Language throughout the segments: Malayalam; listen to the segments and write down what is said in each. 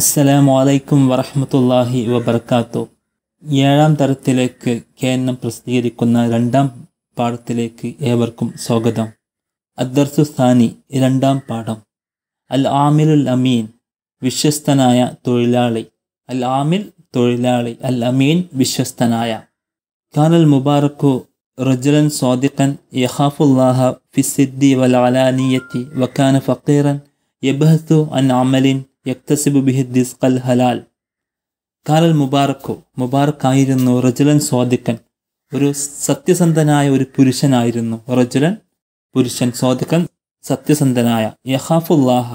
അസ്സലാമു അലൈക്കും വറഹമത്തല്ലാഹി വബർക്കാത്തു ഏഴാം തരത്തിലേക്ക് കെ എൻ പ്രസിദ്ധീകരിക്കുന്ന രണ്ടാം പാഠത്തിലേക്ക് ഏവർക്കും സ്വാഗതം അദ്ദർസുസ്ഥാനി രണ്ടാം പാഠം അൽ ആമിലുൽ അമീൻ വിശ്വസ്തനായ തൊഴിലാളി അൽ ആമിൽ തൊഴിലാളി അൽ അമീൻ വിശ്വസ്തനായ കാനൽ മുബാറക്കു റജുലൻ സ്വാദിഖൻ യഹാഫുല്ലാഹ ഫിസിദ്ദി വലാലാനിയത്തി വക്കാന ഫക്കീറൻ യബഹത്തു അൻ അമലിൻ യക്തസിബ് ബിഹിദ്ദിസ് കൽ ഹലാൽ കാലൽ മുബാറക്കോ മുബാറക്കായിരുന്നു റജുലൻ സ്വാദിക്കൻ ഒരു സത്യസന്ധനായ ഒരു പുരുഷനായിരുന്നു റജുലൻ പുരുഷൻ സ്വാദിക്കൻ സത്യസന്ധനായ യഹാഫുല്ലാഹ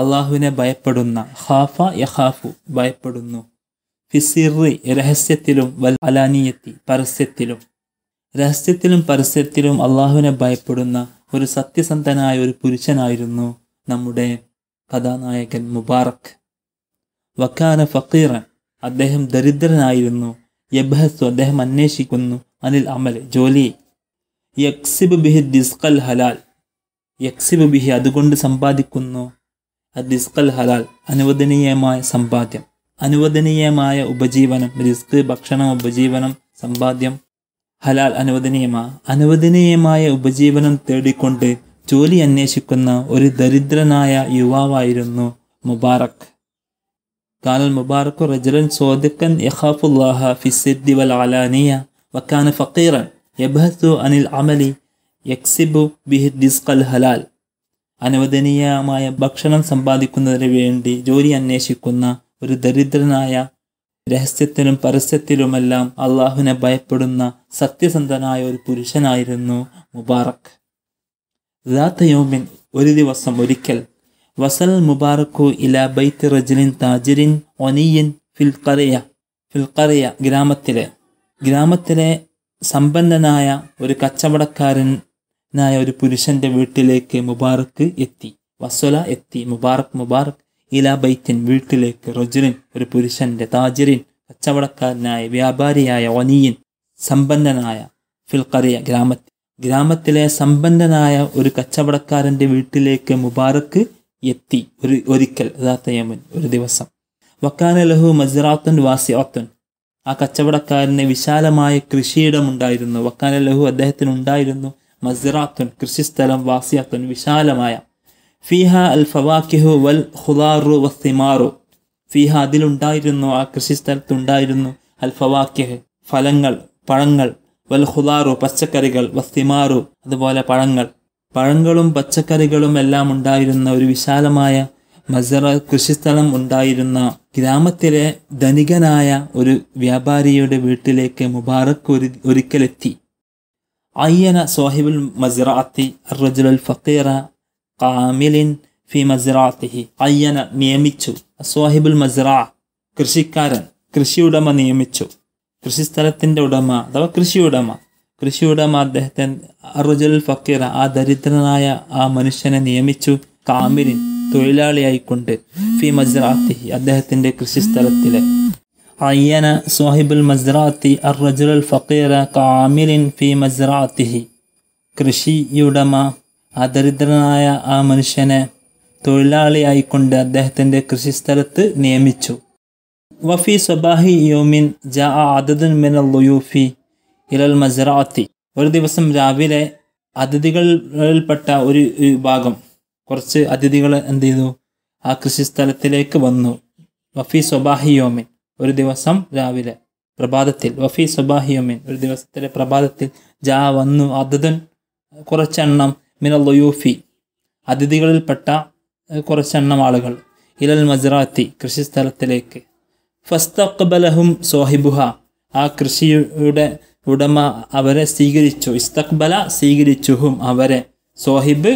അള്ളാഹുവിനെ ഭയപ്പെടുന്ന ഹാഫ യഹാഫു ഭയപ്പെടുന്നു ഫിസിറി രഹസ്യത്തിലും വൽ അലാനിയത്തി പരസ്യത്തിലും രഹസ്യത്തിലും പരസ്യത്തിലും അള്ളാഹുവിനെ ഭയപ്പെടുന്ന ഒരു സത്യസന്ധനായ ഒരു പുരുഷനായിരുന്നു നമ്മുടെ കഥാനായകൻ മുബാറക് വക്കാന ഫക്കീറൻ അദ്ദേഹം ദരിദ്രനായിരുന്നു യബ്ഹസു അദ്ദേഹം അന്വേഷിക്കുന്നു അനിൽ അമൽ ജോലി യക്സിബ് ബിഹി ദിസ്കൽ ഹലാൽ യക്സിബ് ബിഹി അതുകൊണ്ട് സമ്പാദിക്കുന്നു ദിസ്കൽ ഹലാൽ അനുവദനീയമായ സമ്പാദ്യം അനുവദനീയമായ ഉപജീവനം റിസ്ക് ഭക്ഷണം ഉപജീവനം സമ്പാദ്യം ഹലാൽ അനുവദനീയമായ അനുവദനീയമായ ഉപജീവനം തേടിക്കൊണ്ട് ജോലി അന്വേഷിക്കുന്ന ഒരു ദരിദ്രനായ യുവാവായിരുന്നു മുബാറക് കാനൽ മുബാറക് റജലൻ സോദിക്കൻ യഹാഫുല്ലാഹ ഫിസിദ്ദി വൽ വക്കാന ഫക്കീറൻ യബഹത്തു അനിൽ അമലി യക്സിബു ബിഹ് ദിസ്കൽ ഹലാൽ അനുവദനീയമായ ഭക്ഷണം സമ്പാദിക്കുന്നതിന് വേണ്ടി ജോലി അന്വേഷിക്കുന്ന ഒരു ദരിദ്രനായ രഹസ്യത്തിലും പരസ്യത്തിലുമെല്ലാം അള്ളാഹുവിനെ ഭയപ്പെടുന്ന സത്യസന്ധനായ ഒരു പുരുഷനായിരുന്നു മുബാറക് ദാത്തയോമിൻ ഒരു ദിവസം ഒരിക്കൽ വസൽ മുബാറക്കു ഇല ബൈത്ത് റജലിൻ താജിരിൻ ഒനിയിൻ ഫിൽക്കറിയ ഫിൽക്കറിയ ഗ്രാമത്തിലെ ഗ്രാമത്തിലെ സമ്പന്നനായ ഒരു കച്ചവടക്കാരനായ ഒരു പുരുഷന്റെ വീട്ടിലേക്ക് മുബാറക്ക് എത്തി വസ്വല എത്തി മുബാറക് മുബാറക് ഇല ബൈത്തിൻ വീട്ടിലേക്ക് റജുലിൻ ഒരു പുരുഷന്റെ താജിറിൻ കച്ചവടക്കാരനായ വ്യാപാരിയായ ഒനിയൻ സമ്പന്നനായ ഫിൽക്കറിയ ഗ്രാമത്തിൽ ഗ്രാമത്തിലെ സമ്പന്നനായ ഒരു കച്ചവടക്കാരൻ്റെ വീട്ടിലേക്ക് മുബാറക്ക് എത്തി ഒരു ഒരിക്കൽ യമൻ ഒരു ദിവസം വക്കാന ലഹു മസ്റാത്തുൻ വാസിയാത്തുൻ ആ കച്ചവടക്കാരന് വിശാലമായ കൃഷിയിടമുണ്ടായിരുന്നു വക്കാന ലഹു അദ്ദേഹത്തിന് ഉണ്ടായിരുന്നു മസ്റാത്തുൻ കൃഷിസ്ഥലം വാസിയാത്തുൻ വിശാലമായ ഫിഹ അൽ ഫവാഹു വൽ ഹുദാറു വസ്തിമാറു ഫിഹ അതിലുണ്ടായിരുന്നു ആ കൃഷിസ്ഥലത്തുണ്ടായിരുന്നു അൽ ഫവാക്കിഹ് ഫലങ്ങൾ പഴങ്ങൾ വൽ പച്ചക്കറികൾ വസ്തിമാറു അതുപോലെ പഴങ്ങൾ പഴങ്ങളും പച്ചക്കറികളും എല്ലാം ഉണ്ടായിരുന്ന ഒരു വിശാലമായ മസറ കൃഷിസ്ഥലം ഉണ്ടായിരുന്ന ഗ്രാമത്തിലെ ധനികനായ ഒരു വ്യാപാരിയുടെ വീട്ടിലേക്ക് മുബാറക് ഒരു ഒരിക്കലെത്തി അയ്യന സോഹിബുൽ മസിറാത്തി റജുൽ ഫക്കീറ കാമിലിൻ ഫി മസിറാത്തിഹി അയ്യന നിയമിച്ചു സോഹിബുൽ മസിറ കൃഷിക്കാരൻ കൃഷിയുടമ നിയമിച്ചു കൃഷിസ്ഥലത്തിൻ്റെ ഉടമ അഥവാ കൃഷി ഉടമ കൃഷി ഉടമ അദ്ദേഹത്തെ അറുജൽ ഫക്കീറ ആ ദരിദ്രനായ ആ മനുഷ്യനെ നിയമിച്ചു കാമിരിൻ തൊഴിലാളിയായിക്കൊണ്ട് ഫി മസ്റാത്തി അദ്ദേഹത്തിൻ്റെ കൃഷിസ്ഥലത്തിലെ അയ്യന സോഹിബുൽ മസ്റാത്തി അറുജുൽ ഫക്കീറ കാമിരിൻ ഫി മസ്റാത്തിഹി കൃഷിയുടമ ആ ദരിദ്രനായ ആ മനുഷ്യനെ തൊഴിലാളിയായിക്കൊണ്ട് അദ്ദേഹത്തിൻ്റെ കൃഷിസ്ഥലത്ത് നിയമിച്ചു വഫി സബാഹി യോമിൻ ജാ ലുയൂഫി ഇലൽ മസറാത്തി ഒരു ദിവസം രാവിലെ അതിഥികളിൽപ്പെട്ട ഒരു ഭാഗം കുറച്ച് അതിഥികൾ എന്ത് ചെയ്തു ആ കൃഷിസ്ഥലത്തിലേക്ക് വന്നു വഫി സൊബാഹി യോമിൻ ഒരു ദിവസം രാവിലെ പ്രഭാതത്തിൽ വഫി സൊബാഹി യോമിൻ ഒരു ദിവസത്തിലെ പ്രഭാതത്തിൽ ജാ വന്നു അതിഥൻ കുറച്ചെണ്ണം മിന ലൊയൂഫി അതിഥികളിൽപ്പെട്ട കുറച്ചെണ്ണം ആളുകൾ ഇലൽ മസറാത്തി കൃഷിസ്ഥലത്തിലേക്ക് ഫസ്തഖ്ബലഹും സോഹിബുഹ ആ കൃഷിയുടെ ഉടമ അവരെ സ്വീകരിച്ചു ഇസ്തഖ്ബല സ്വീകരിച്ചുഹും അവരെ സോഹിബ്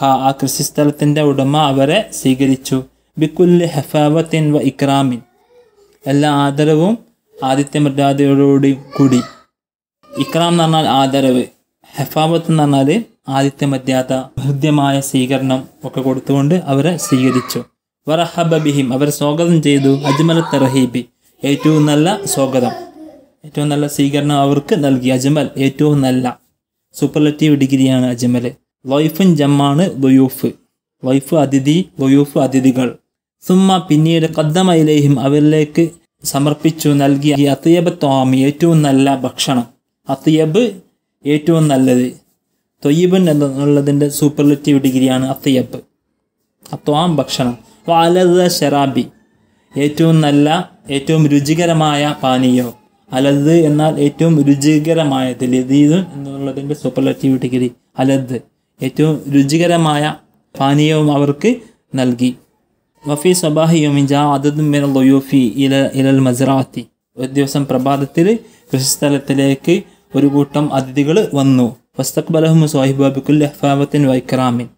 ഹ ആ കൃഷിസ്ഥലത്തിൻ്റെ ഉടമ അവരെ സ്വീകരിച്ചു ബിക്കുല്ലി ഹഫാവത്തിൻ വ ഇക്രാമിൻ എല്ലാ ആദരവും ആദിത്യ മര്യാദയോടുകൂടി കൂടി ഇക്രാം എന്ന് പറഞ്ഞാൽ ആദരവ് ഹെഫാവത്ത് എന്ന് പറഞ്ഞാൽ ആദിത്യ മര്യാദ ഹൃദ്യമായ സ്വീകരണം ഒക്കെ കൊടുത്തുകൊണ്ട് അവരെ സ്വീകരിച്ചു വറഹബ ബിഹിം അവരെ സ്വാഗതം ചെയ്തു അജ്മൽ തറഹീബി ഏറ്റവും നല്ല സ്വാഗതം ഏറ്റവും നല്ല സ്വീകരണം അവർക്ക് നൽകി അജ്മൽ ഏറ്റവും നല്ല സൂപ്പർലറ്റീവ് ഡിഗ്രിയാണ് അജ്മൽ വൈഫും ജമ്മാണ് വയൂഫ് ലൈഫ് അതിഥി വയൂഫ് അതിഥികൾ സുമ്മ പിന്നീട് കദ്ദമയിലേഹിം അവരിലേക്ക് സമർപ്പിച്ചു നൽകിയ അത്തിയബ് തോമി ഏറ്റവും നല്ല ഭക്ഷണം അത്യബ് ഏറ്റവും നല്ലത് തൊയ്യബൻ എന്നുള്ളതിൻ്റെ സൂപ്പർലറ്റീവ് ഡിഗ്രിയാണ് അത്യബ് അത്വാം ഭക്ഷണം വലത ഷെറാബി ഏറ്റവും നല്ല ഏറ്റവും രുചികരമായ പാനീയവും അലദ് എന്നാൽ ഏറ്റവും രുചികരമായത് ലതീദ് എന്നുള്ളതിൻ്റെ സൂപ്പർലറ്റീവ് ഡിഗ്രി അലദ് ഏറ്റവും രുചികരമായ പാനീയവും അവർക്ക് നൽകി വഫി സബാഹി യോമിജ അതദ് മിന ഇല ഇലൽ മസറാത്തി ഒരു ദിവസം പ്രഭാതത്തിൽ കൃഷിസ്ഥലത്തിലേക്ക് ഒരു കൂട്ടം അതിഥികൾ വന്നു വസ്തക്ബലഹും സാഹിബാബിക്കുൽ അഹ്ഫാബത്തിൻ വൈക്രാമിൻ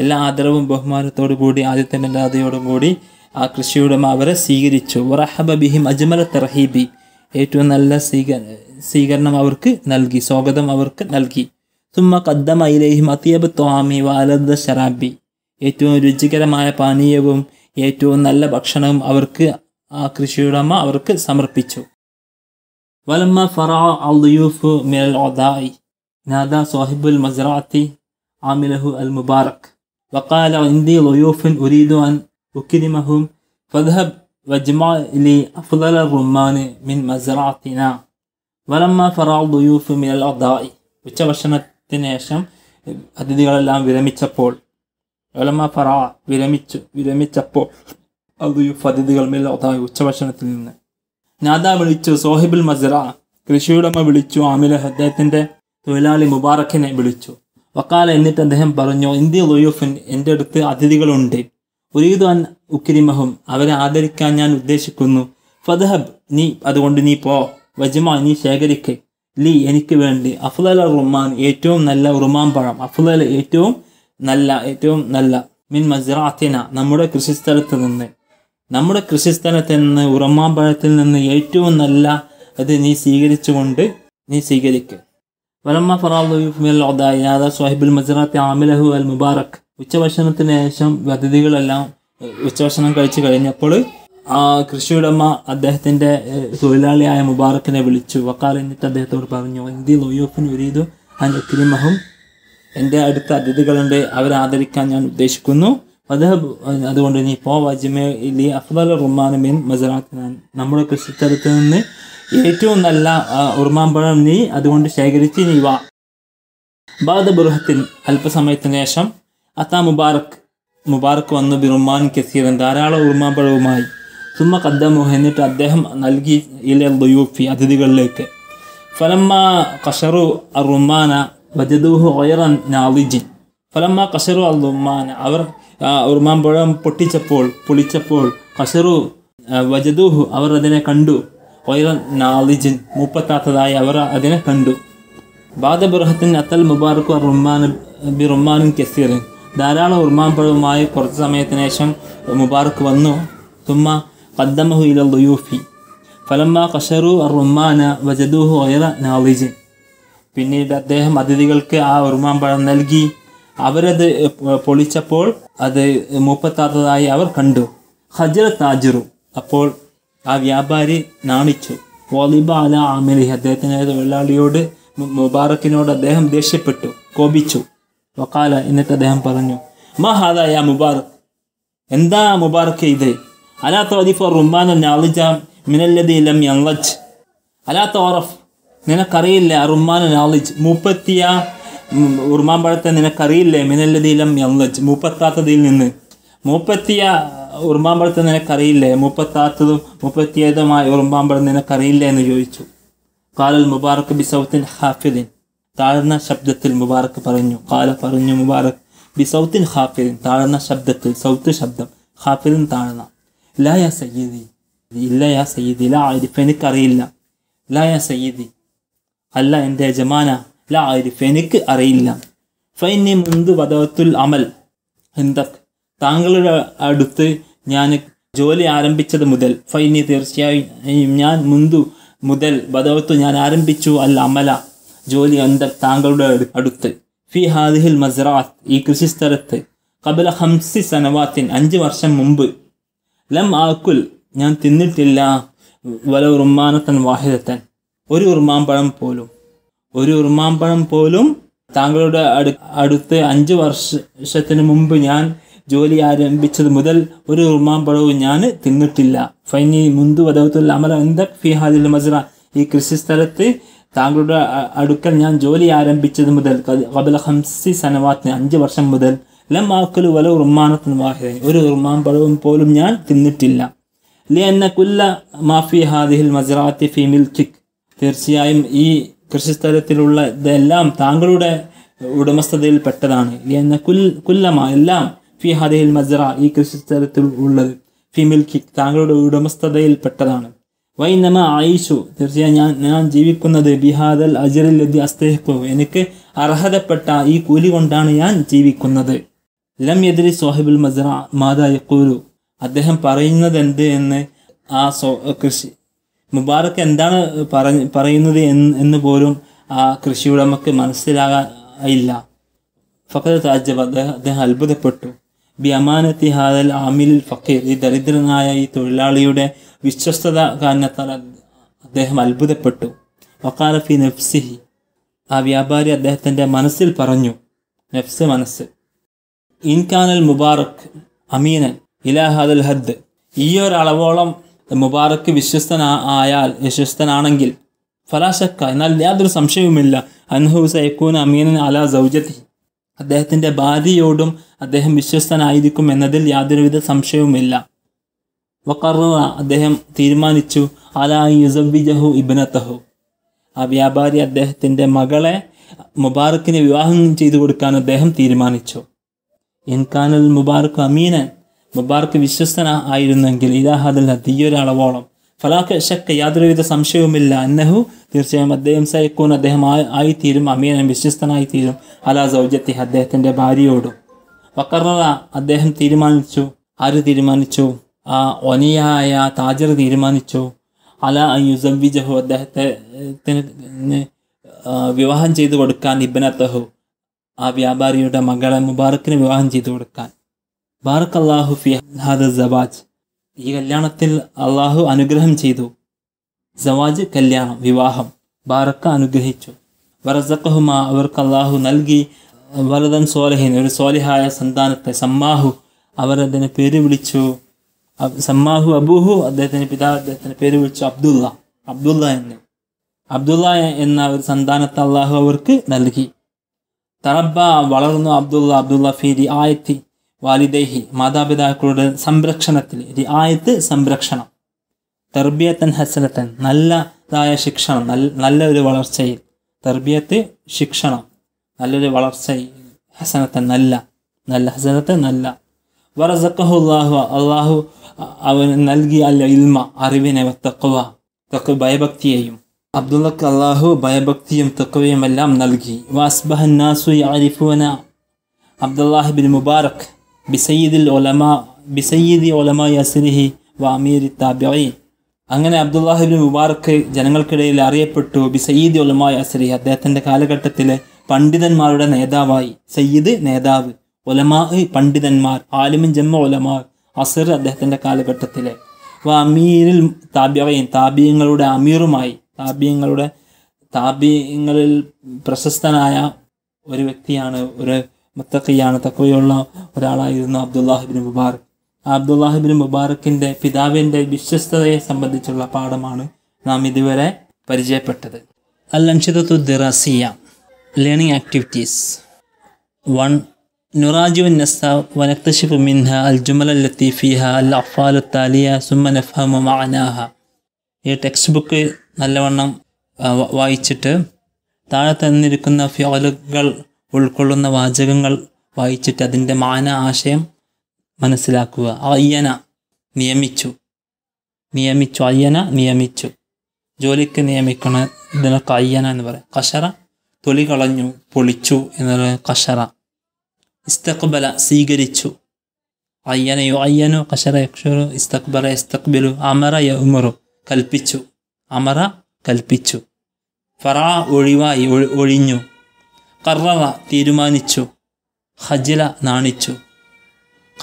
എല്ലാ ആദരവും ബഹുമാനത്തോടു കൂടി ആദ്യത്തെ മല്ലാതയോടും കൂടി ആ കൃഷിയുടമ അവരെ സ്വീകരിച്ചു വറഹബ ബിഹിം അജ്മല തർഹീബി ഏറ്റവും നല്ല സ്വീക സ്വീകരണം അവർക്ക് നൽകി സ്വാഗതം അവർക്ക് നൽകി സുമ്മ കദ്ദമ ഇലേഹിം അതിയബ് തോമി വാലദ് ഷറാബി ഏറ്റവും രുചികരമായ പാനീയവും ഏറ്റവും നല്ല ഭക്ഷണവും അവർക്ക് ആ കൃഷിയുടമ അവർക്ക് സമർപ്പിച്ചു വലമ്മ ഫറാ അൽയൂഫ് മേൽ ഒദായി നാദ സോഹിബുൽ മസറാത്തി ആമിലഹു അൽ മുബാറക് وقال عندي ضيوف أريد أن أكرمهم فاذهب واجمع لي أفضل الرمان من مزرعتنا ولما فراൾ ضيوف من الأضاء ഉച്ചഭക്ഷണത്തിന് ശേഷം അതിഥികളെല്ലാം വിരമിച്ചപ്പോൾ ഒലമ ഫറ വിരമിച്ചു വിരമിച്ചപ്പോൾ അദുയുഫ് അതിഥികൾ മേൽ അതായി ഉച്ചഭക്ഷണത്തിൽ നിന്ന് നാദ വിളിച്ചു സോഹിബുൽ മസറ കൃഷിയുടമ വിളിച്ചു ആമില ഹദ്ദേഹത്തിൻ്റെ തൊഴിലാളി മുബാറക്കിനെ വിളിച്ചു വക്കാല എന്നിട്ട് അദ്ദേഹം പറഞ്ഞു ഇന്ത്യ ലൊയൂഫിൻ എൻ്റെ അടുത്ത് അതിഥികളുണ്ട് ഉരീദ് അൻ ഉക്കിരിമഹും അവരെ ആദരിക്കാൻ ഞാൻ ഉദ്ദേശിക്കുന്നു ഫതഹബ് നീ അതുകൊണ്ട് നീ പോ വജ്മ നീ ശേഖരിക്ക് ലീ എനിക്ക് വേണ്ടി അഫ്ലൽ റുമാൻ ഏറ്റവും നല്ല റുമാൻ പഴം അഫ്ലൽ ഏറ്റവും നല്ല ഏറ്റവും നല്ല മിൻ മസ്റാത്തിന നമ്മുടെ കൃഷിസ്ഥലത്ത് നിന്ന് നമ്മുടെ കൃഷിസ്ഥലത്ത് നിന്ന് ഉറമാമ്പഴത്തിൽ പഴത്തിൽ നിന്ന് ഏറ്റവും നല്ല അത് നീ സ്വീകരിച്ചുകൊണ്ട് നീ സ്വീകരിക്കുക വലമ്മ ഫറാദായാത സ്വാഹിബുൽ മസറാത്തി ആമിലഹു അൽ മുബാറക് ഉച്ചഭക്ഷണത്തിന് ശേഷം അതിഥികളെല്ലാം ഉച്ചഭക്ഷണം കഴിച്ചു കഴിഞ്ഞപ്പോൾ ആ കൃഷിയുടമ അദ്ദേഹത്തിൻ്റെ തൊഴിലാളിയായ മുബാറക്കിനെ വിളിച്ചു വക്കാൽ എന്നിട്ട് അദ്ദേഹത്തോട് പറഞ്ഞു ഇന്ത്യ ലോയോഫിന് ഒരു അൻ അക്രിമഹും എൻ്റെ അടുത്ത അതിഥികളുണ്ട് അവരെ ആദരിക്കാൻ ഞാൻ ഉദ്ദേശിക്കുന്നു അദ്ദേഹം അതുകൊണ്ട് നീ പോ വജിമേ ഇലി അഫ്ദൽ റുമാൻ മസറാത്ത് നമ്മുടെ കൃഷിസ്ഥലത്ത് നിന്ന് ഏറ്റവും നല്ല ഉറുമാമ്പഴം നീ അതുകൊണ്ട് ശേഖരിച്ച് നീ വാ ബാദബുർഹത്തിൻ അല്പസമയത്തിന് ശേഷം അത്താ മുബാറക് മുബാറക് വന്നു ബിറുമാൻ കസീറൻ ധാരാളം ഉറുമാമ്പഴവുമായി സുമ കദ്ദമോ എന്നിട്ട് അദ്ദേഹം നൽകി ഇലെ ദുയൂഫി അതിഥികളിലേക്ക് ഫലമ്മ കഷറു റുമാന വജദൂഹു ഒയറൻ നാളിജിൻ ഫലമ്മ കഷറു അൽ റുമാന അവർ ഉറുമാമ്പഴം പൊട്ടിച്ചപ്പോൾ പൊളിച്ചപ്പോൾ കഷറു വജദൂഹു അവർ അതിനെ കണ്ടു വൈറൽ നാളിജിൻ മൂപ്പത്താത്തതായി അവർ അതിനെ കണ്ടു ബാദ ബൃഹത്തിൻ അത്തൽ മുബാറക്കു റുമാൻ ബി റുമാനു കെസീറിൻ ധാരാളം ഉർമാൻ പഴവുമായി കുറച്ച് സമയത്തിന് ശേഷം മുബാറക്ക് വന്നു തുമ്മ قدمه ഇല ലുയൂഫി ഫലമ്മ കഷറു റുമാന وجدوه വൈറ നാളിജിൻ പിന്നീട് അദ്ദേഹം അതിഥികൾക്ക് ആ ഉറുമാൻ പഴം നൽകി അവരത് പൊളിച്ചപ്പോൾ അത് മൂപ്പത്താത്തതായി അവർ കണ്ടു ഹജറത് ആജിറു അപ്പോൾ ആ വ്യാപാരി നാണിച്ചു വോലിബ അല ആമിലി അദ്ദേഹത്തിനായ തൊഴിലാളിയോട് മുബാറക്കിനോട് അദ്ദേഹം ദേഷ്യപ്പെട്ടു കോപിച്ചു വക്കാല എന്നിട്ട് അദ്ദേഹം പറഞ്ഞു മഹാദ യാ മുബാറക് എന്താ മുബാറക്ക് ഇത് അലാ തോദിഫ റുമാൻ നാളിജ മിനല്ലതിലം ലം യൻലജ് അലാ തോറഫ് നിനക്കറിയില്ല റുമാന നാളിജ് മുപ്പത്തിയ ഉർമാൻ പഴത്തെ നിനക്കറിയില്ലേ മിനല്ലതിലം ലം യൻലജ് മൂപ്പത്താത്തതിൽ നിന്ന് മൂപ്പത്തിയ ഉറുമ്പാമ്പഴത്ത് നിനക്കറിയില്ലേ മുപ്പത്താത്തതും മുപ്പത്തിയേതുമായ ഉറുമ്പാമ്പഴം നിനക്കറിയില്ലേ എന്ന് ചോദിച്ചു കാലൽ മുബാറക്ക് ബിസൗത്തിൻ ഹാഫിദിൻ താഴ്ന്ന ശബ്ദത്തിൽ മുബാറക്ക് പറഞ്ഞു കാല പറഞ്ഞു മുബാറക് ബിസൗത്തിൻ ഹാഫിദിൻ താഴ്ന്ന ശബ്ദത്തിൽ സൗത്ത് ശബ്ദം ഹാഫിദിൻ താഴ്ന്ന ലായ സയ്യിദി ഇല്ല യാ സയ്യിദി ലാ ആരിഫ് എനിക്കറിയില്ല ലായ സയ്യിദി അല്ല എൻ്റെ യജമാന ലാ ആരിഫ് എനിക്ക് അറിയില്ല ഫൈനി മുന്ത് വധവത്തുൽ അമൽ എന്തക് താങ്കളുടെ അടുത്ത് ഞാൻ ജോലി ആരംഭിച്ചത് മുതൽ ഫൈനി തീർച്ചയായും ഞാൻ മുന്തു മുതൽ ബദവത്തു ഞാൻ ആരംഭിച്ചു അൽ അമല ജോലി അന്തർ താങ്കളുടെ അടുത്ത് ഫി ഹാദിഹിൽ മസ്റാത്ത് ഈ സ്ഥലത്ത് കബല ഹംസി സനവാത്തിൻ അഞ്ച് വർഷം മുമ്പ് ലം ആക്കുൽ ഞാൻ തിന്നിട്ടില്ല വല ഉറുമാനത്തൻ വാഹിദത്തൻ ഒരു ഉറുമാമ്പഴം പോലും ഒരു ഉറുമാമ്പഴം പോലും താങ്കളുടെ അടുത്ത് അഞ്ച് വർഷത്തിന് മുമ്പ് ഞാൻ ജോലി ആരംഭിച്ചത് മുതൽ ഒരു ഉമാമ്പഴവും ഞാൻ തിന്നിട്ടില്ല ഫൈനി മുന്തു വധവത്തുള്ള അമല എന്ത ഫിഹാദിൽ മസ്ര ഈ സ്ഥലത്ത് താങ്കളുടെ അടുക്കൽ ഞാൻ ജോലി ആരംഭിച്ചത് മുതൽ കബല ഹംസി സനവാത്തിന് അഞ്ച് വർഷം മുതൽ ലം വല ഉർമാനത്തിന് വാഹിദൻ ഒരു ഉർമാമ്പഴവും പോലും ഞാൻ തിന്നിട്ടില്ല ലി എന്ന കുല്ല മാഫി ഹാദിഹിൽ മസറാത്തി ഫി മിൽക്കിക് തീർച്ചയായും ഈ കൃഷിസ്ഥലത്തിലുള്ള ഇതെല്ലാം താങ്കളുടെ ഉടമസ്ഥതയിൽ പെട്ടതാണ് ലി എന്ന കുൽ കുല്ലമ എല്ലാം ഫി ഹദയിൽ മസറ ഈ കൃഷിസ്ഥലത്തിൽ ഉള്ളത് ഫി മിൽക്കി താങ്കളുടെ ഉടമസ്ഥതയിൽപ്പെട്ടതാണ് വൈ നമ ആയിഷു തീർച്ചയായും ഞാൻ ഞാൻ ജീവിക്കുന്നത് ബിഹാദൽ അജിറിൽ എത്തി അസ്തേഹിക്കു എനിക്ക് അർഹതപ്പെട്ട ഈ കൂലി കൊണ്ടാണ് ഞാൻ ജീവിക്കുന്നത് ലം എതിരി സോഹിബുൽ മസറ മാതാ യക്കൂലു അദ്ദേഹം പറയുന്നത് എന്ത് എന്ന് ആ സോ കൃഷി മുബാറക്ക് എന്താണ് പറഞ്ഞ് പറയുന്നത് എന്ന് എന്ന് പോലും ആ കൃഷിയുടമക്ക് മനസ്സിലാകാ ഇല്ല ഫക്കത് താജബ് അദ്ദേഹം അദ്ദേഹം അത്ഭുതപ്പെട്ടു ബിയമാനത്തി ഹാദൽ ആമിലിൽ ഫക്കീർ ഈ ദരിദ്രനായ ഈ തൊഴിലാളിയുടെ വിശ്വസ്തത കാരണത്താൽ അദ്ദേഹം അത്ഭുതപ്പെട്ടു വക്കാലഫി നെഫ്സിഹി ആ വ്യാപാരി അദ്ദേഹത്തിൻ്റെ മനസ്സിൽ പറഞ്ഞു നെഫ്സ് മനസ്സ് ഇൻകാനൽ മുബാറക് അമീനൻ ഇലാഹാദൽ ഹദ് ഈ ഒരളവോളം മുബാറക് വിശ്വസ്തനാ ആയാൽ വിശ്വസ്തനാണെങ്കിൽ ഫലാശക്ക എന്നാൽ യാതൊരു സംശയവുമില്ല അൻഹു സൈക്കൂൻ അമീനൻ അല സൗജത്തി അദ്ദേഹത്തിൻ്റെ ഭാര്യയോടും അദ്ദേഹം വിശ്വസ്തനായിരിക്കും എന്നതിൽ യാതൊരുവിധ സംശയവുമില്ല വക്കറ അദ്ദേഹം തീരുമാനിച്ചു അലാ യുസബിജഹു ഇബനത്തഹു ആ വ്യാപാരി അദ്ദേഹത്തിൻ്റെ മകളെ മുബാറക്കിന് വിവാഹം ചെയ്തു കൊടുക്കാൻ അദ്ദേഹം തീരുമാനിച്ചു ഇൻഖാനുൽ മുബാറക്ക് അമീനൻ മുബാറക് വിശ്വസ്തന ആയിരുന്നെങ്കിൽ ഇലാഹദൽ ഈ ഒരളവോളം ഫലാഖ് ഷക്ക് യാതൊരുവിധ സംശയവുമില്ല അന്നഹു തീർച്ചയായും അദ്ദേഹം സൈക്കൂൻ അദ്ദേഹം ആയിത്തീരും അമീനൻ വിശ്വസ്തനായിത്തീരും അലാ സൗജത്തി അദ്ദേഹത്തിൻ്റെ ഭാര്യയോടും വക്കറ അദ്ദേഹം തീരുമാനിച്ചു ആര് തീരുമാനിച്ചു ആ ഒനിയായ താജർ തീരുമാനിച്ചു അല യുസംവിജഹു അദ്ദേഹത്തെ വിവാഹം ചെയ്തു കൊടുക്കാൻ ഇബ്നത്തഹു ആ വ്യാപാരിയുടെ മകളെ മുബാറക്കിന് വിവാഹം ചെയ്തു കൊടുക്കാൻ ബാറക്കല്ലാഹു ഫി ഹാദ സബാജ് ഈ കല്യാണത്തിൽ അള്ളാഹു അനുഗ്രഹം ചെയ്തു സവാജ് കല്യാണം വിവാഹം ബാറക്ക അനുഗ്രഹിച്ചു വറസക്കഹുമ അവർക്ക് അള്ളാഹു നൽകി വരദൻ സോലഹിൻ ഒരു സോലിഹായ സന്താനത്തെ സമ്മാഹു അവർ അദ്ദേഹത്തിന് പേര് വിളിച്ചു സമ്മാഹു അബൂഹു അദ്ദേഹത്തിൻ്റെ പിതാവ് അദ്ദേഹത്തിൻ്റെ പേര് വിളിച്ചു അബ്ദുള്ള അബ്ദുള്ള എന്ന് അബ്ദുള്ള എന്ന ഒരു സന്താനത്തെ അള്ളാഹു അവർക്ക് നൽകി തറബ വളർന്നു അബ്ദുള്ള അബ്ദുള്ള ഫീരി ആയത്തി വാലിദേഹി മാതാപിതാക്കളുടെ സംരക്ഷണത്തിൽ ആയത്ത് സംരക്ഷണം തർബിയത്തൻ ഹസനത്തൻ നല്ലതായ ശിക്ഷണം നല്ല നല്ലൊരു വളർച്ചയിൽ തർബിയത്ത് ശിക്ഷണം നല്ലൊരു വളർച്ചയിൽ ഹസനത്തൻ നല്ല നല്ല ഹസനത്തൻ നല്ല വറസക്കഹു അള്ളാഹു അള്ളാഹു അവന് നൽകിയ അല്ല ഇൽമ അറിവിനെ തക്കുവ തക്കു ഭയഭക്തിയെയും അബ്ദുള്ളക്ക് അള്ളാഹു ഭയഭക്തിയും തക്കവയും എല്ലാം നൽകി വാസ്ബഹന്നാസു യാരിഫുവന അബ്ദുല്ലാഹിബിൻ മുബാറക് ബിസയ്യിദിൽ ഒലമ ബിസയ്യിദി ഒലമ യസിലിഹി വ അമീർ താബിഇ അങ്ങനെ അബ്ദുല്ലാഹിബിൻ മുബാർക്ക് ജനങ്ങൾക്കിടയിൽ അറിയപ്പെട്ടു ബി സയ്യിദ് ഒലമ യസിലിഹി അദ്ദേഹത്തിൻ്റെ കാലഘട്ടത്തിലെ പണ്ഡിതന്മാരുടെ നേതാവായി സയ്യിദ് നേതാവ് ഒലമാ പണ്ഡിതന്മാർ ആലിമിൻ ജമ്മ ഒലമാ അസിർ അദ്ദേഹത്തിൻ്റെ കാലഘട്ടത്തിലെ വ അമീരിൽ താബിയൻ താബിയങ്ങളുടെ അമീറുമായി താബിയങ്ങളുടെ താബിയങ്ങളിൽ പ്രശസ്തനായ ഒരു വ്യക്തിയാണ് ഒരു മുത്തഖിയാണ് തക്കവയുള്ള ഒരാളായിരുന്നു അബ്ദുല്ലാഹിബിൻ മുബാറക് അബ്ദുല്ലാഹിബിൻ മുബാറക്കിൻ്റെ പിതാവിൻ്റെ വിശ്വസ്തതയെ സംബന്ധിച്ചുള്ള പാഠമാണ് നാം ഇതുവരെ പരിചയപ്പെട്ടത് അൽ അൻഷിദത്തു ദിറാസിയ ലേണിംഗ് ആക്ടിവിറ്റീസ് വൺ نراجع النساء മിൻഹ അൽ ജുമൽ അൽ ലത്തീഫിഹ അൽ التالية താലിയ نفهم معناها ഈ ടെക്സ്റ്റ് ബുക്ക് നല്ലവണ്ണം വായിച്ചിട്ട് താഴെ തന്നിരിക്കുന്ന ഫ്യോലുകൾ ഉൾക്കൊള്ളുന്ന വാചകങ്ങൾ വായിച്ചിട്ട് അതിൻ്റെ മാന ആശയം മനസ്സിലാക്കുക അയ്യന നിയമിച്ചു നിയമിച്ചു അയ്യന നിയമിച്ചു ജോലിക്ക് നിയമിക്കണ ഇതിനൊക്കെ അയ്യന എന്ന് പറയാം കഷറ തൊലി കളഞ്ഞു പൊളിച്ചു പറയുന്നത് കഷറ ഇസ്തക്ബല സ്വീകരിച്ചു അയ്യനയോ അയ്യനോ കഷറ യക്ഷുറു ഇസ്തക്ബല ഇസ്തക്ബിലു അമറ യുമറു കൽപ്പിച്ചു അമറ കൽപ്പിച്ചു ഫറ ഒഴിവായി ഒഴിഞ്ഞു കറവ തീരുമാനിച്ചു ഹജില നാണിച്ചു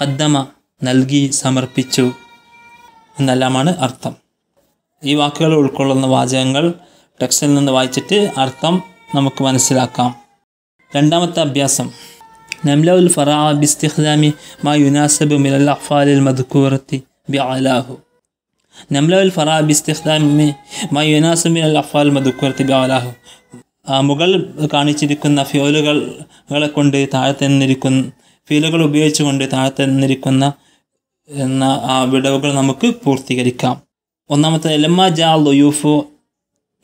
കദ്ദമ നൽകി സമർപ്പിച്ചു എന്നെല്ലാമാണ് അർത്ഥം ഈ വാക്കുകൾ ഉൾക്കൊള്ളുന്ന വാചകങ്ങൾ ടെക്സ്റ്റിൽ നിന്ന് വായിച്ചിട്ട് അർത്ഥം നമുക്ക് മനസ്സിലാക്കാം രണ്ടാമത്തെ അഭ്യാസം നംലൗൽ ഫറാ ബിസ്തിഖ്ദാമി മാ യുനാസബ് മിലൽ അഫാലിൽ മധുക്കൂറത്തി ബി അലാഹു ഉൽ ഫറാ ബിസ്തിഖ്ദാമി മാ യുനാസബ് മിലൽ അഫാൽ മധുക്കൂറത്തി ബി അലാഹു മുകൾ കാണിച്ചിരിക്കുന്ന ഫ്യൂലുകളെ കൊണ്ട് നിന്നിരിക്കുന്ന ഫ്യൂലുകൾ ഉപയോഗിച്ചുകൊണ്ട് നിന്നിരിക്കുന്ന എന്ന ആ വിടവുകൾ നമുക്ക് പൂർത്തീകരിക്കാം ഒന്നാമത്തെ ലമ്മ ജാ ലുയൂഫു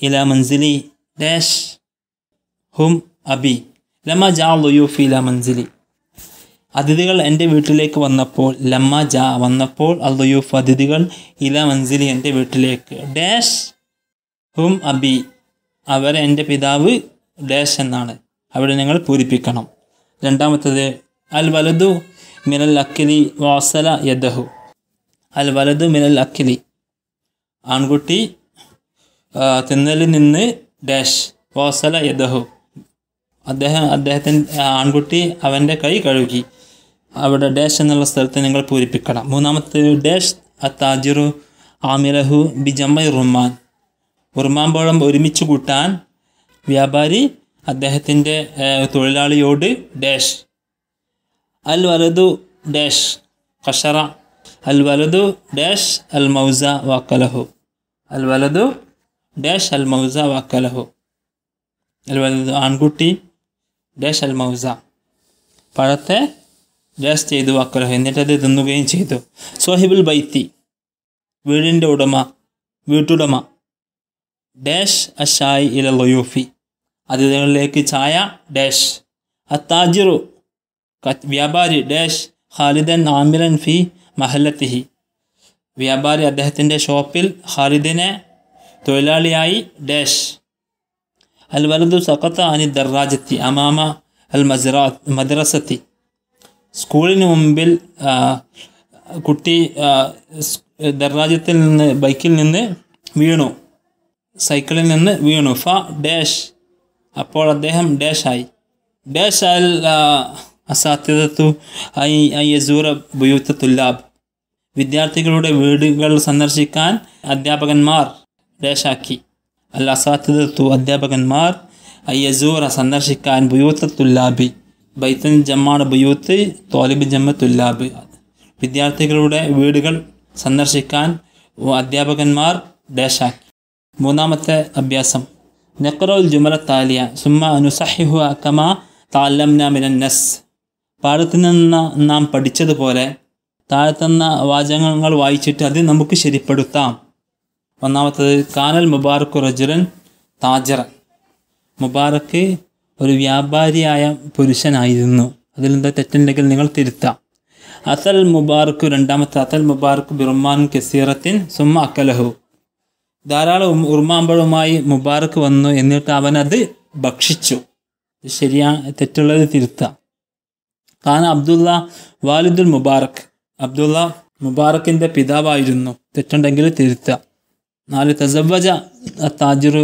ഇല മൻസിലി ഡാഷ് ഹും അബി ലമ്മ ജാ ലുയൂഫ് ഇല മൻസിലി അതിഥികൾ എൻ്റെ വീട്ടിലേക്ക് വന്നപ്പോൾ ലമ്മ ജാ വന്നപ്പോൾ അൽ ലുയൂഫ് അതിഥികൾ ഇല മൻസിലി എൻ്റെ വീട്ടിലേക്ക് ഡാഷ് ഹും അബി അവരെ എൻ്റെ പിതാവ് ഡാഷ് എന്നാണ് അവിടെ നിങ്ങൾ പൂരിപ്പിക്കണം രണ്ടാമത്തത് അൽ വലതു മിനൽ അക്കിലി വാസല യദഹു അൽ വലതു മിനൽ അക്കിലി ആൺകുട്ടി തിന്നലിൽ നിന്ന് ഡാഷ് വാസല യദഹു അദ്ദേഹം അദ്ദേഹത്തിൻ്റെ ആൺകുട്ടി അവൻ്റെ കൈ കഴുകി അവിടെ ഡാഷ് എന്നുള്ള സ്ഥലത്ത് നിങ്ങൾ പൂരിപ്പിക്കണം മൂന്നാമത്തെ ഡാഷ് അത്താജിറു ആമിലഹു ബിജമ്മ റുമാൻ ഉറുമാമ്പഴം ഒരുമിച്ച് കൂട്ടാൻ വ്യാപാരി അദ്ദേഹത്തിൻ്റെ തൊഴിലാളിയോട് ഡാഷ് അൽ വലതു ഡാഷ് കഷറ അൽ വലതു ഡാഷ് അൽ മൗസ വാക്കലഹു അൽ വലതു ഡാഷ് അൽ മൗസ വാക്കലഹു അൽ വലതു ആൺകുട്ടി ഡാഷ് അൽ മൗസ പഴത്തെ ഡാഷ് ചെയ്തു വാക്കലഹു എന്നിട്ടത് തിന്നുകയും ചെയ്തു സോഹിബുൽ ബൈത്തി വീടിൻ്റെ ഉടമ വീട്ടുടമ ഡാഷ് അഷായി ഇല ലൊയൂഫി അതിഥികളിലേക്ക് ചായ ഡാഷ് അത്താജിറു വ്യാപാരി ഡാഷ് ഖാലിദൻ ആമിരൻ ഫി മഹല്ലത്തിഹി വ്യാപാരി അദ്ദേഹത്തിൻ്റെ ഷോപ്പിൽ ഖാലിദിനെ തൊഴിലാളിയായി ഡാഷ് അൽ വലതു സഖത്ത അനി ദർറാജത്തി അമാമ അൽ മസ്റാ മദ്രസത്തി സ്കൂളിന് മുമ്പിൽ കുട്ടി ദർറാജത്തിൽ നിന്ന് ബൈക്കിൽ നിന്ന് വീണു സൈക്കിളിൽ നിന്ന് വീണു ഫ ഡാഷ് അപ്പോൾ അദ്ദേഹം ഡാഷായി ഡാഷ് അൽ അസാധ്യതത്തു ഐ ഐ യസൂറ ഉപയുക്ത തുല്ലാബ് വിദ്യാർത്ഥികളുടെ വീടുകൾ സന്ദർശിക്കാൻ അധ്യാപകന്മാർ ഡാഷാക്കി അൽ അസാധ്യതത്തു അധ്യാപകന്മാർ ഐ യസൂറ സന്ദർശിക്കാൻ ബുയൂത്ത തുല്ലാബി ബൈത്തൻ ജമ്മാണ് ബുയൂത്ത് തോലിബ് ജമ്മ തുല്ലാബ് വിദ്യാർത്ഥികളുടെ വീടുകൾ സന്ദർശിക്കാൻ അധ്യാപകന്മാർ ഡാഷാക്കി മൂന്നാമത്തെ അഭ്യാസം നെക്രോൽ ജുമല താലിയ സുമ്മ അനുസഹിഹുവ കമ താലംന മിനന്നസ് പാടത്തു നിന്ന് നാം പഠിച്ചതുപോലെ താഴത്തുന്ന വാചകങ്ങൾ വായിച്ചിട്ട് അത് നമുക്ക് ശരിപ്പെടുത്താം ഒന്നാമത്തത് കാനൽ മുബാറക്ക് റജുരൻ താജർ മുബാറക്ക് ഒരു വ്യാപാരിയായ പുരുഷനായിരുന്നു അതിൽ നിന്ന് തെറ്റുണ്ടെങ്കിൽ നിങ്ങൾ തിരുത്താം അസൽ മുബാറക്ക് രണ്ടാമത്തെ അസൽ മുബാറക്ക് ബിർമാൻ കസീറത്തിൻ സുമ അക്കലഹു ധാരാളം ഉറുമാമ്പഴവുമായി മുബാറക്ക് വന്നു എന്നിട്ട് അത് ഭക്ഷിച്ചു ശരിയാ തെറ്റുള്ളത് തിരുത്താം താൻ അബ്ദുള്ള വാലിദുൽ മുബാറക് അബ്ദുള്ള മുബാറക്കിൻ്റെ പിതാവായിരുന്നു തെറ്റുണ്ടെങ്കിൽ തിരുത്ത നാല് തസവജ താജിറു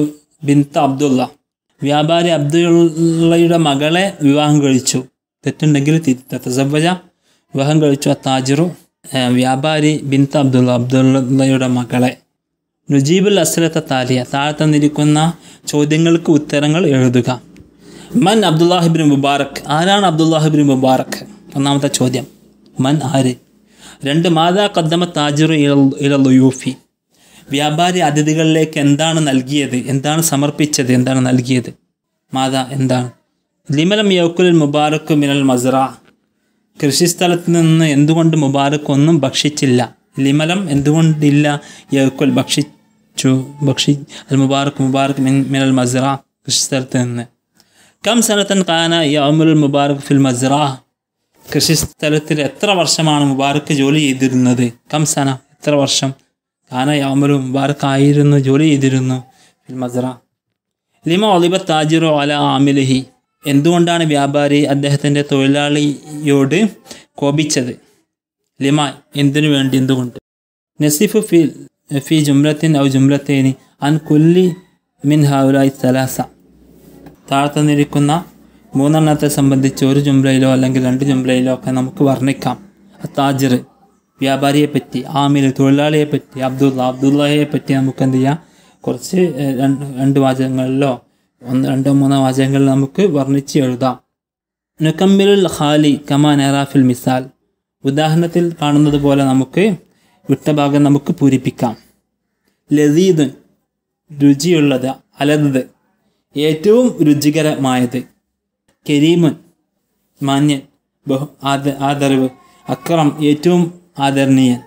ബിൻത്ത അബ്ദുള്ള വ്യാപാരി അബ്ദുള്ളയുടെ മകളെ വിവാഹം കഴിച്ചു തെറ്റുണ്ടെങ്കിൽ തിരുത്ത തസവജ വിവാഹം കഴിച്ചു താജിറു വ്യാപാരി ബിൻത്ത അബ്ദുള്ള അബ്ദുള്ളയുടെ മകളെ നുജീബുൽ അസ്രത്ത താലിയ താഴെ ചോദ്യങ്ങൾക്ക് ഉത്തരങ്ങൾ എഴുതുക മൻ അബ്ദുല്ലാഹിബിൻ മുബാറക് ആരാണ് അബ്ദുല്ലാഹിബിൻ മുബാറക് ഒന്നാമത്തെ ചോദ്യം മൻ ആര് രണ്ട് മാതാ കദ്ദമ താജിറു ലുയൂഫി വ്യാപാരി അതിഥികളിലേക്ക് എന്താണ് നൽകിയത് എന്താണ് സമർപ്പിച്ചത് എന്താണ് നൽകിയത് മാതാ എന്താണ് ലിമലം യൗക്കുൽ മുബാറക്ക് മിനൽ മസറ കൃഷിസ്ഥലത്ത് നിന്ന് എന്തുകൊണ്ട് മുബാറക്ക് ഒന്നും ഭക്ഷിച്ചില്ല ലിമലം എന്തുകൊണ്ടില്ല യൗക്കുൽ ഭക്ഷി شو بخشي المبارك مبارك من من المزرعة كشسترتن كم سنة كان يعمر المبارك في المزرعة കൃഷിസ്ഥലത്തിൽ എത്ര വർഷമാണ് മുബാറക്ക് ജോലി ചെയ്തിരുന്നത് കംസന എത്ര വർഷം കാന യാമലു മുബാറക്ക് ആയിരുന്നു ജോലി ചെയ്തിരുന്നു ഫിൽമസറ ലിമ ഒലിബ താജിറോ അല ആമിലഹി എന്തുകൊണ്ടാണ് വ്യാപാരി അദ്ദേഹത്തിൻ്റെ തൊഴിലാളിയോട് കോപിച്ചത് ലിമ എന്തിനു വേണ്ടി എന്തുകൊണ്ട് നസിഫ് ഫിൽ في جملة أو جملتين عن كل من هؤلاء الثلاثة താഴത്തെ നിൽക്കുന്ന മൂന്നെണ്ണത്തെ സംബന്ധിച്ച് ഒരു ജുംലയിലോ അല്ലെങ്കിൽ രണ്ട് ജുംലയിലോ ഒക്കെ നമുക്ക് വർണ്ണിക്കാം താജിർ വ്യാപാരിയെ പറ്റി ആമിർ തൊഴിലാളിയെപ്പറ്റി അബ്ദുള്ള അബ്ദുള്ളയെപ്പറ്റി നമുക്ക് എന്ത് ചെയ്യാം കുറച്ച് രണ്ട് രണ്ട് വാചകങ്ങളിലോ ഒന്ന് രണ്ടോ മൂന്നോ വാചകങ്ങളിൽ നമുക്ക് വർണ്ണിച്ച് എഴുതാം നുക്കമ്മിലുൽ ഖാലി കമാൻ എറാഫിൽ മിസാൽ ഉദാഹരണത്തിൽ കാണുന്നത് പോലെ നമുക്ക് വിട്ട ഭാഗം നമുക്ക് പൂരിപ്പിക്കാം ലതീദ് രുചിയുള്ളത് അലതത് ഏറ്റവും രുചികരമായത് കരീമൻ മാന്യൻ ബഹു ആദ ആദരവ് അക്രം ഏറ്റവും ആദരണീയൻ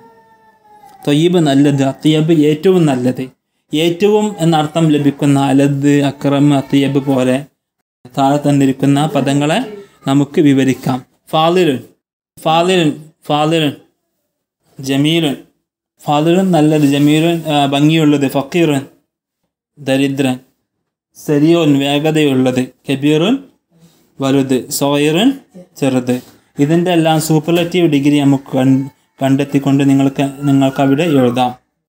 തൊയ്യബ് നല്ലത് അത്തയ്യബ് ഏറ്റവും നല്ലത് ഏറ്റവും എന്നർത്ഥം ലഭിക്കുന്ന അലത് അക്രം അത്തയ്യബ് പോലെ താഴെ തന്നിരിക്കുന്ന പദങ്ങളെ നമുക്ക് വിവരിക്കാം ഫാലിരൻ ഫാലിരൻ ഫാലിരൻ ജമീലൻ ഫാദിലുൻ നല്ലത് ജമീറൻ ഭംഗിയുള്ളത് ഫക്കീറൻ ദരിദ്രൻ സരിയോൻ വേഗതയുള്ളത് കബീറുൻ വലുത് സോയറുൻ ചെറുത് ഇതിൻ്റെ എല്ലാം സൂപ്പർലറ്റീവ് ഡിഗ്രി നമുക്ക് കണ്ടെത്തിക്കൊണ്ട് നിങ്ങൾക്ക് നിങ്ങൾക്കവിടെ എഴുതാം